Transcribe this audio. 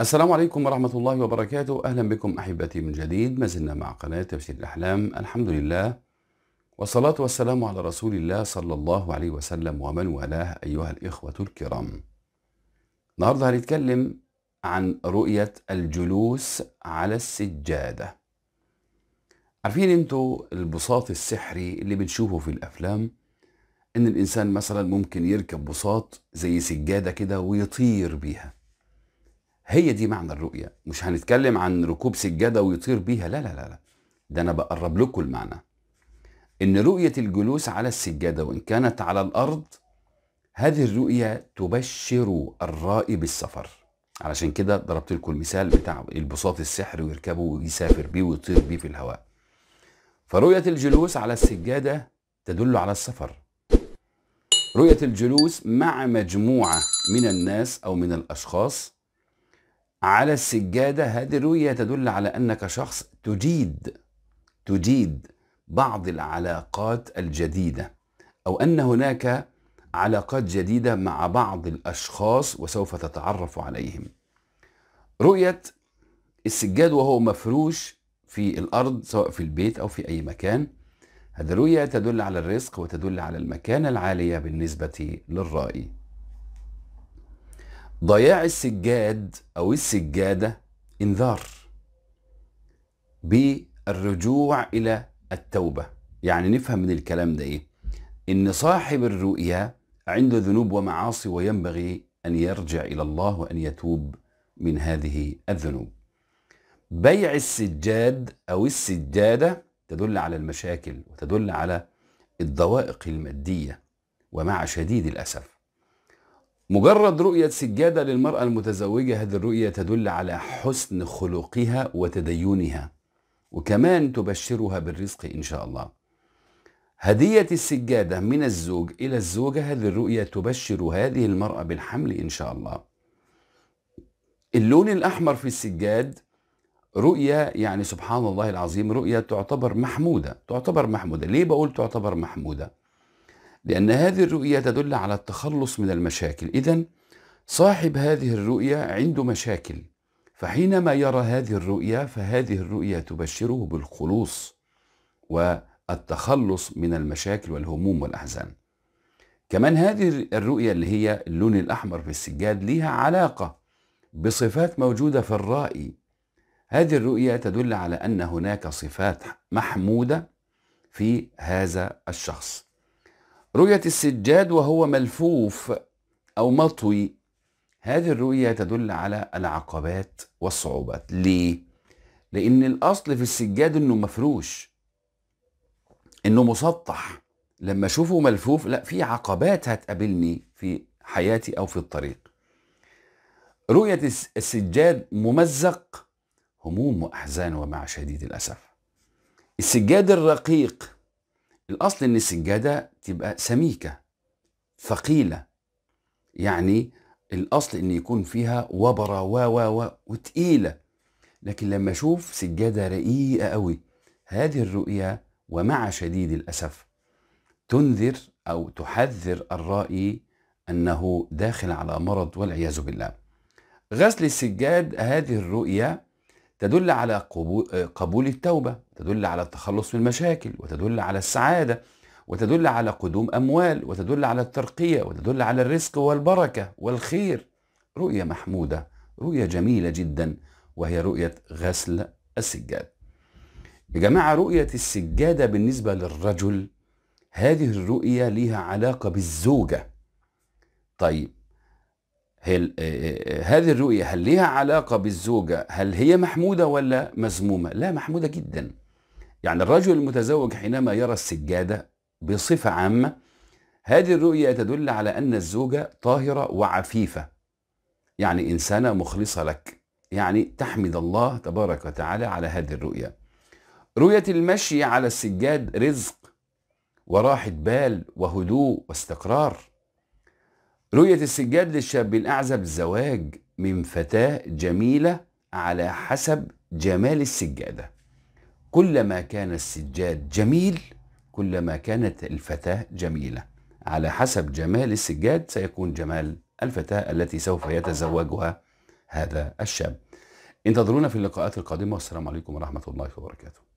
السلام عليكم ورحمة الله وبركاته أهلا بكم أحبتي من جديد ما زلنا مع قناة تفسير الأحلام الحمد لله والصلاة والسلام على رسول الله صلى الله عليه وسلم ومن والاه أيها الإخوة الكرام النهاردة هنتكلم عن رؤية الجلوس على السجادة عارفين انتوا البساط السحري اللي بنشوفه في الأفلام إن الإنسان مثلا ممكن يركب بساط زي سجادة كده ويطير بيها هي دي معنى الرؤية مش هنتكلم عن ركوب سجادة ويطير بيها لا لا لا, لا. ده أنا بقرب لكم المعنى إن رؤية الجلوس على السجادة وإن كانت على الأرض هذه الرؤية تبشر الرائي بالسفر علشان كده ضربت لكم المثال بتاع البساط السحر ويركبه ويسافر بيه ويطير بيه في الهواء فرؤية الجلوس على السجادة تدل على السفر رؤية الجلوس مع مجموعة من الناس أو من الأشخاص على السجادة هذه الرؤية تدل على أنك شخص تجيد تجيد بعض العلاقات الجديدة أو أن هناك علاقات جديدة مع بعض الأشخاص وسوف تتعرف عليهم رؤية السجاد وهو مفروش في الأرض سواء في البيت أو في أي مكان هذه الرؤية تدل على الرزق وتدل على المكانة العالية بالنسبة للرائي ضياع السجاد أو السجادة إنذار بالرجوع إلى التوبة يعني نفهم من الكلام ده إيه إن صاحب الرؤيا عنده ذنوب ومعاصي وينبغي أن يرجع إلى الله وأن يتوب من هذه الذنوب بيع السجاد أو السجادة تدل على المشاكل وتدل على الضوائق المادية ومع شديد الأسف مجرد رؤية سجادة للمرأة المتزوجة هذه الرؤية تدل على حسن خلقها وتدينها وكمان تبشرها بالرزق إن شاء الله هدية السجادة من الزوج إلى الزوجة هذه الرؤية تبشر هذه المرأة بالحمل إن شاء الله اللون الأحمر في السجاد رؤية يعني سبحان الله العظيم رؤية تعتبر محمودة تعتبر محمودة ليه بقول تعتبر محمودة لأن هذه الرؤية تدل على التخلص من المشاكل إذا صاحب هذه الرؤية عنده مشاكل فحينما يرى هذه الرؤية فهذه الرؤية تبشره بالخلوص والتخلص من المشاكل والهموم والأحزان كمان هذه الرؤية اللي هي اللون الأحمر في السجاد ليها علاقة بصفات موجودة في الرائي. هذه الرؤية تدل على أن هناك صفات محمودة في هذا الشخص رؤية السجاد وهو ملفوف أو مطوي هذه الرؤية تدل على العقبات والصعوبات ليه؟ لأن الأصل في السجاد إنه مفروش إنه مسطح لما أشوفه ملفوف لا في عقبات هتقابلني في حياتي أو في الطريق رؤية السجاد ممزق هموم وأحزان ومع شديد الأسف السجاد الرقيق الأصل إن السجادة تبقى سميكة ثقيلة يعني الأصل إن يكون فيها وبرة و و و وتقيلة لكن لما أشوف سجادة رقيقة أوي هذه الرؤية ومع شديد الأسف تنذر أو تحذر الرائي أنه داخل على مرض والعياذ بالله غسل السجاد هذه الرؤية تدل على قبول التوبة تدل على التخلص من المشاكل وتدل على السعادة وتدل على قدوم أموال وتدل على الترقية وتدل على الرزق والبركة والخير رؤية محمودة رؤية جميلة جدا وهي رؤية غسل السجاد يا جماعة رؤية السجادة بالنسبة للرجل هذه الرؤية ليها علاقة بالزوجة طيب هل آه، آه، آه، هذه الرؤية هل لها علاقة بالزوجة هل هي محمودة ولا مزمومه لا محمودة جدا يعني الرجل المتزوج حينما يرى السجادة بصفة عامة هذه الرؤية تدل على أن الزوجة طاهرة وعفيفة يعني إنسانة مخلصة لك يعني تحمد الله تبارك وتعالى على هذه الرؤية رؤية المشي على السجاد رزق وراحة بال وهدوء واستقرار رؤية السجاد للشاب الأعزب زواج من فتاة جميلة على حسب جمال السجادة كلما كان السجاد جميل كلما كانت الفتاة جميلة على حسب جمال السجاد سيكون جمال الفتاة التي سوف يتزوجها هذا الشاب انتظرونا في اللقاءات القادمة والسلام عليكم ورحمة الله وبركاته